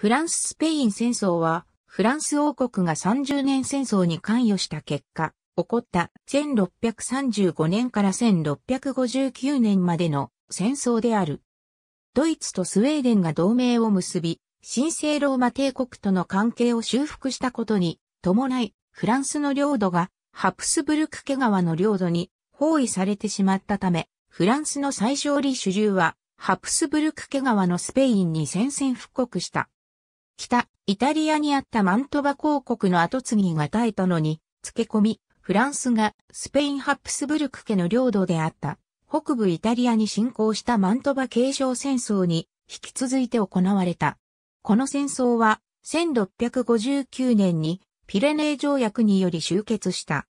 フランス・スペイン戦争は、フランス王国が30年戦争に関与した結果、起こった1635年から1659年までの戦争である。ドイツとスウェーデンが同盟を結び、神聖ローマ帝国との関係を修復したことに伴い、フランスの領土がハプスブルク家川の領土に包囲されてしまったため、フランスの最勝利主流はハプスブルク家川のスペインに宣戦布告した。北、イタリアにあったマントバ公国の跡継ぎが絶えたのに、付け込み、フランスがスペインハプスブルク家の領土であった、北部イタリアに侵攻したマントバ継承戦争に引き続いて行われた。この戦争は、1659年にピレネー条約により終結した。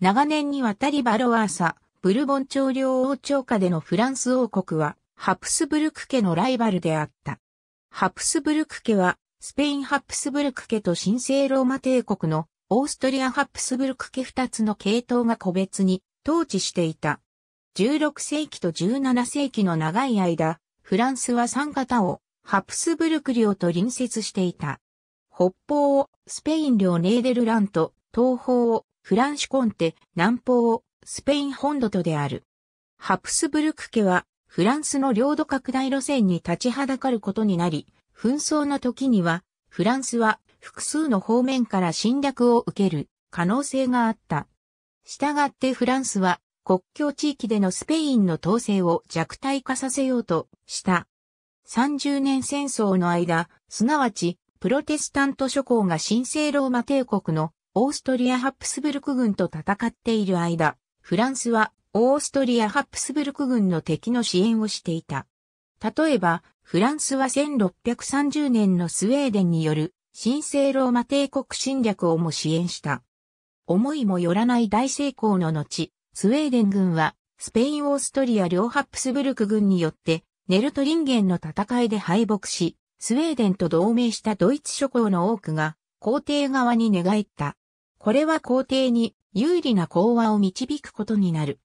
長年にわたりバロワーサ、ブルボン朝領王朝下でのフランス王国は、ハプスブルク家のライバルであった。ハプスブルク家はスペインハプスブルク家と神聖ローマ帝国のオーストリアハプスブルク家二つの系統が個別に統治していた。16世紀と17世紀の長い間、フランスは三方をハプスブルク領と隣接していた。北方をスペイン領ネーデルラント、東方をフランシュコンテ、南方をスペイン本土とである。ハプスブルク家はフランスの領土拡大路線に立ちはだかることになり、紛争の時には、フランスは複数の方面から侵略を受ける可能性があった。したがってフランスは国境地域でのスペインの統制を弱体化させようとした。30年戦争の間、すなわちプロテスタント諸侯が神聖ローマ帝国のオーストリア・ハプスブルク軍と戦っている間、フランスはオーストリア・ハプスブルク軍の敵の支援をしていた。例えば、フランスは1630年のスウェーデンによる神聖ローマ帝国侵略をも支援した。思いもよらない大成功の後、スウェーデン軍はスペイン・オーストリア両ハプスブルク軍によってネルトリンゲンの戦いで敗北し、スウェーデンと同盟したドイツ諸侯の多くが皇帝側に寝返った。これは皇帝に有利な講和を導くことになる。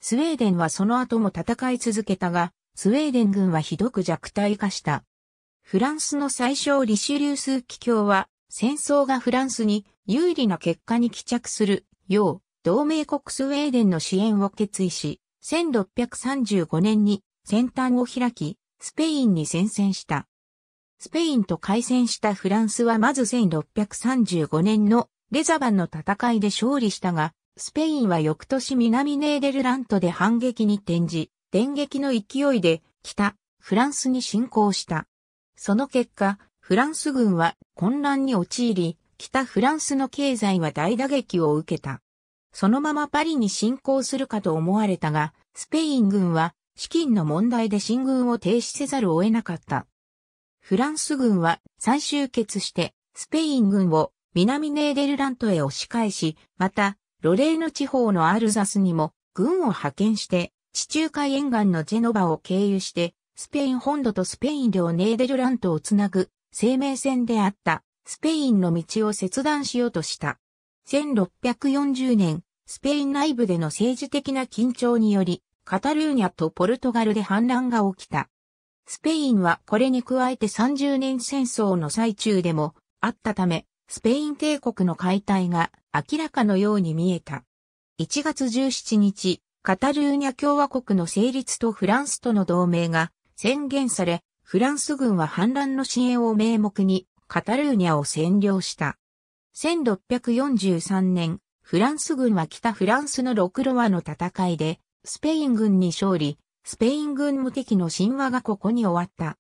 スウェーデンはその後も戦い続けたが、スウェーデン軍はひどく弱体化した。フランスの最小リシュリュース気境は、戦争がフランスに有利な結果に帰着するよう、同盟国スウェーデンの支援を決意し、1635年に先端を開き、スペインに宣戦した。スペインと開戦したフランスはまず1635年のレザバンの戦いで勝利したが、スペインは翌年南ネーデルラントで反撃に転じ、電撃の勢いで北、フランスに侵攻した。その結果、フランス軍は混乱に陥り、北フランスの経済は大打撃を受けた。そのままパリに侵攻するかと思われたが、スペイン軍は資金の問題で進軍を停止せざるを得なかった。フランス軍は再集結してスペイン軍を南ネーデルラントへ押し返し、また、ロレーヌ地方のアルザスにも軍を派遣して地中海沿岸のジェノバを経由して、スペイン本土とスペイン領ネーデルラントをつなぐ生命線であったスペインの道を切断しようとした。1640年、スペイン内部での政治的な緊張により、カタルーニャとポルトガルで反乱が起きた。スペインはこれに加えて30年戦争の最中でもあったため、スペイン帝国の解体が明らかのように見えた。1月17日、カタルーニャ共和国の成立とフランスとの同盟が宣言され、フランス軍は反乱の支援を名目にカタルーニャを占領した。1643年、フランス軍は北フランスのロクロワの戦いで、スペイン軍に勝利、スペイン軍無敵の神話がここに終わった。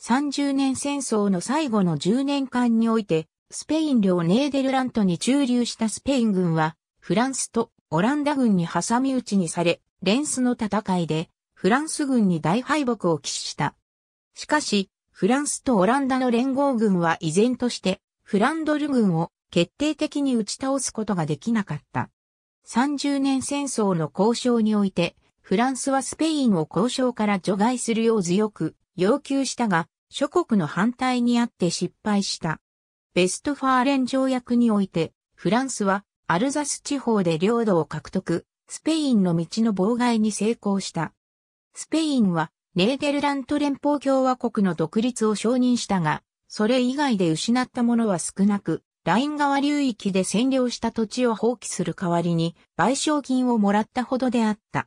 30年戦争の最後の10年間において、スペイン領ネーデルラントに駐留したスペイン軍は、フランスとオランダ軍に挟み撃ちにされ、レンスの戦いで、フランス軍に大敗北を喫した。しかし、フランスとオランダの連合軍は依然として、フランドル軍を決定的に打ち倒すことができなかった。30年戦争の交渉において、フランスはスペインを交渉から除外するよう強く要求したが、諸国の反対にあって失敗した。ベストファーレン条約において、フランスはアルザス地方で領土を獲得、スペインの道の妨害に成功した。スペインはネーデルラント連邦共和国の独立を承認したが、それ以外で失ったものは少なく、ライン川流域で占領した土地を放棄する代わりに賠償金をもらったほどであった。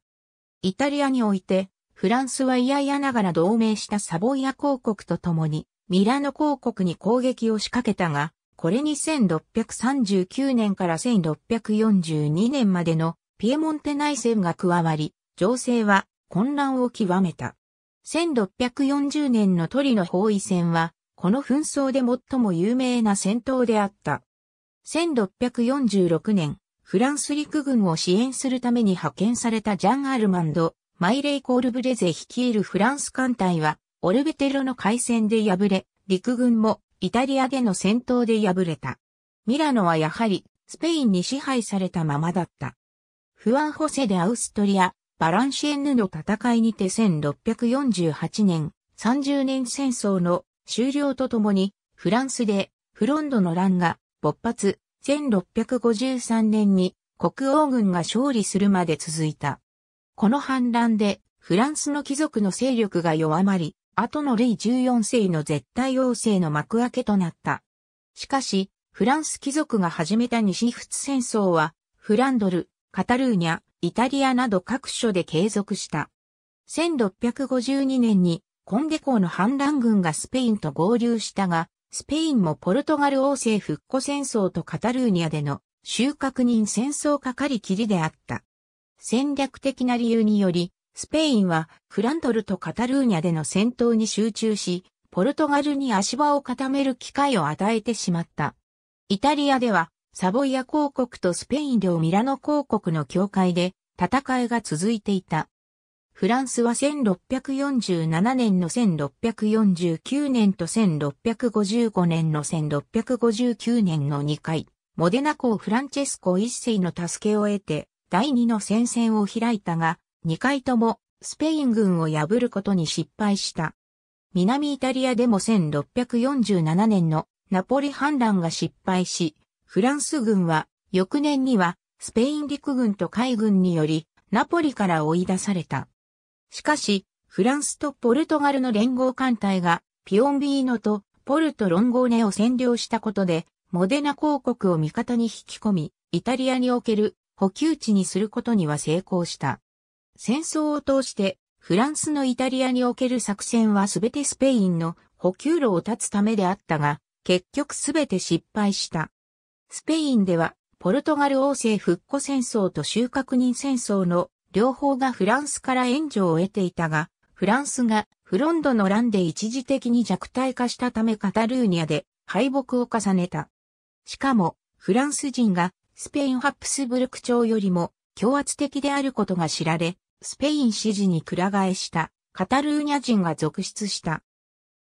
イタリアにおいて、フランスは嫌々ながら同盟したサボイア公国と共に、ミラノ公国に攻撃を仕掛けたが、これに1639年から1642年までのピエモンテ内戦が加わり、情勢は混乱を極めた。1640年のトリノ包囲戦は、この紛争で最も有名な戦闘であった。1646年、フランス陸軍を支援するために派遣されたジャン・アルマンド、マイレイ・コールブレゼ率いるフランス艦隊は、オルベテロの海戦で敗れ、陸軍もイタリアでの戦闘で敗れた。ミラノはやはり、スペインに支配されたままだった。フアン・ホセ・でアウストリア、バランシエンヌの戦いにて1648年、30年戦争の終了とともに、フランスでフロンドの乱が勃発、1653年に国王軍が勝利するまで続いた。この反乱でフランスの貴族の勢力が弱まり、後のルイ14世の絶対王政の幕開けとなった。しかし、フランス貴族が始めた西仏戦争は、フランドル、カタルーニャ、イタリアなど各所で継続した。1652年にコンデ公の反乱軍がスペインと合流したが、スペインもポルトガル王政復古戦争とカタルーニャでの収穫人戦争かかりきりであった。戦略的な理由により、スペインはフランドルとカタルーニャでの戦闘に集中し、ポルトガルに足場を固める機会を与えてしまった。イタリアでは、サボイア公国とスペイン領ミラノ公国の境界で戦いが続いていた。フランスは1647年の1649年と1655年の1659年の2回、モデナ公フランチェスコ一世の助けを得て、第二の戦線を開いたが、2回ともスペイン軍を破ることに失敗した。南イタリアでも1647年のナポリ反乱が失敗し、フランス軍は翌年にはスペイン陸軍と海軍によりナポリから追い出された。しかし、フランスとポルトガルの連合艦隊がピオンビーノとポルトロンゴーネを占領したことで、モデナ公国を味方に引き込み、イタリアにおける補給地にすることには成功した。戦争を通してフランスのイタリアにおける作戦は全てスペインの補給路を断つためであったが、結局全て失敗した。スペインでは、ポルトガル王政復古戦争と収穫人戦争の両方がフランスから援助を得ていたが、フランスがフロンドの乱で一時的に弱体化したためカタルーニャで敗北を重ねた。しかも、フランス人がスペインハプスブルク朝よりも強圧的であることが知られ、スペイン支持にくら替えしたカタルーニャ人が続出した。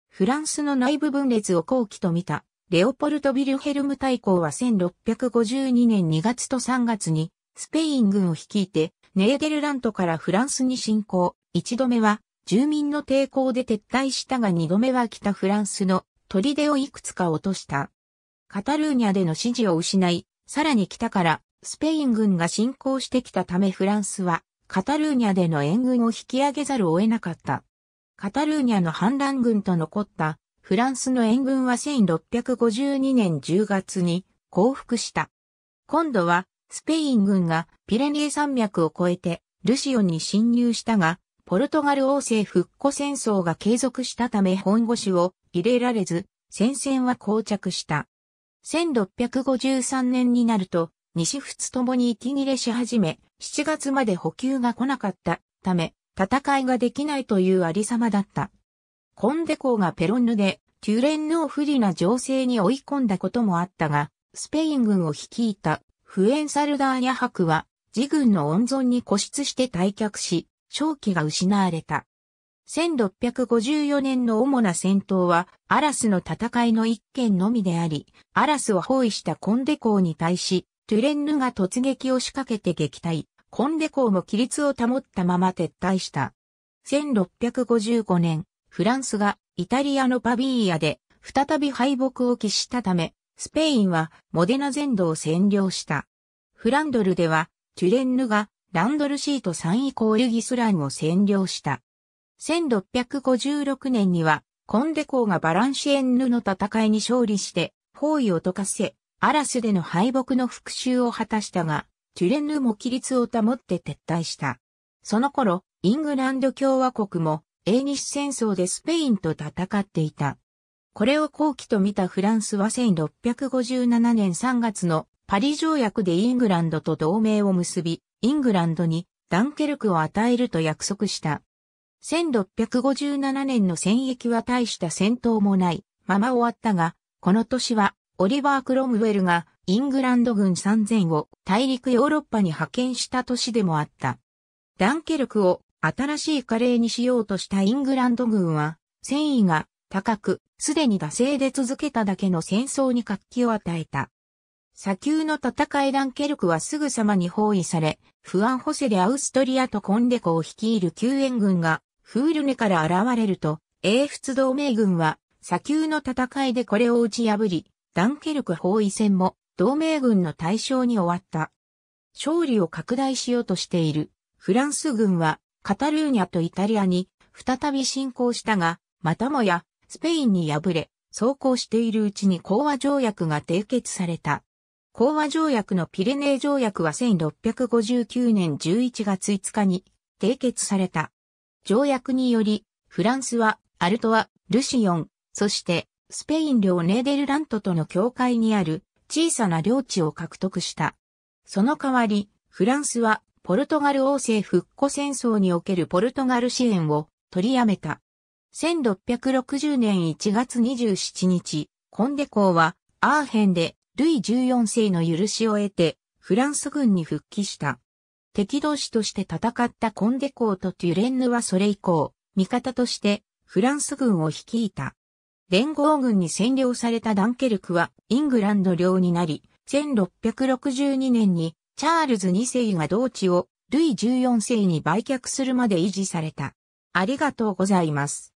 フランスの内部分裂を後期と見た、レオポルト・ビルヘルム大公は1652年2月と3月に、スペイン軍を率いて、ネーデルラントからフランスに侵攻。一度目は、住民の抵抗で撤退したが二度目は北フランスの砦をいくつか落とした。カタルーニャでの支持を失い、さらに北からスペイン軍が侵攻してきたためフランスは、カタルーニャでの援軍を引き上げざるを得なかった。カタルーニャの反乱軍と残ったフランスの援軍は1652年10月に降伏した。今度はスペイン軍がピレネー山脈を越えてルシオに侵入したが、ポルトガル王政復古戦争が継続したため本腰を入れられず、戦線は膠着した。1653年になると、西仏ともに息切れし始め、7月まで補給が来なかったため、戦いができないというありさまだった。コンデ公がペロンヌで、テュレンヌを不利な情勢に追い込んだこともあったが、スペイン軍を率いたフエンサルダーニャ博は、自軍の温存に固執して退却し、長期が失われた。1654年の主な戦闘は、アラスの戦いの一件のみであり、アラスを包囲したコンデ公に対し、トゥレンヌが突撃を仕掛けて撃退、コンデコーも規律を保ったまま撤退した。1655年、フランスがイタリアのパビーヤで再び敗北を喫したため、スペインはモデナ全土を占領した。フランドルでは、トゥレンヌがランドルシート3コールギスランを占領した。1656年には、コンデコーがバランシエンヌの戦いに勝利して、包囲を解かせ、アラスでの敗北の復讐を果たしたが、チュレンヌも規律を保って撤退した。その頃、イングランド共和国も、英日戦争でスペインと戦っていた。これを後期と見たフランスは1657年3月のパリ条約でイングランドと同盟を結び、イングランドにダンケルクを与えると約束した。1657年の戦役は大した戦闘もないまま終わったが、この年はオリバー・クロムウェルがイングランド軍3000を大陸ヨーロッパに派遣した年でもあった。ダンケルクを新しいカレーにしようとしたイングランド軍は戦意が高く、すでに惰性で続けただけの戦争に活気を与えた。砂丘の戦いダンケルクはすぐさまに包囲され、フアン・ホセでアウストリアとコンデコを率いる救援軍がフールネから現れると、英仏同盟軍は砂丘の戦いでこれを打ち破り、ダンケルク包囲戦も同盟軍の対象に終わった。勝利を拡大しようとしているフランス軍はカタルーニャとイタリアに再び侵攻したが、またもやスペインに敗れ、走行しているうちに講和条約が締結された。講和条約のピレネー条約は1659年11月5日に締結された。条約により、フランスはアルトワ、ルシオン、そしてスペイン領ネーデルラントとの境界にある小さな領地を獲得した。その代わり、フランスはポルトガル王政復古戦争におけるポルトガル支援を取りやめた。1660年1月27日、コンデ公はアーヘンでルイ14世の許しを得てフランス軍に復帰した。敵同士として戦ったコンデ公とテュレンヌはそれ以降、味方としてフランス軍を率いた。連合軍に占領されたダンケルクはイングランド領になり、1662年にチャールズ2世が同地をルイ14世に売却するまで維持された。ありがとうございます。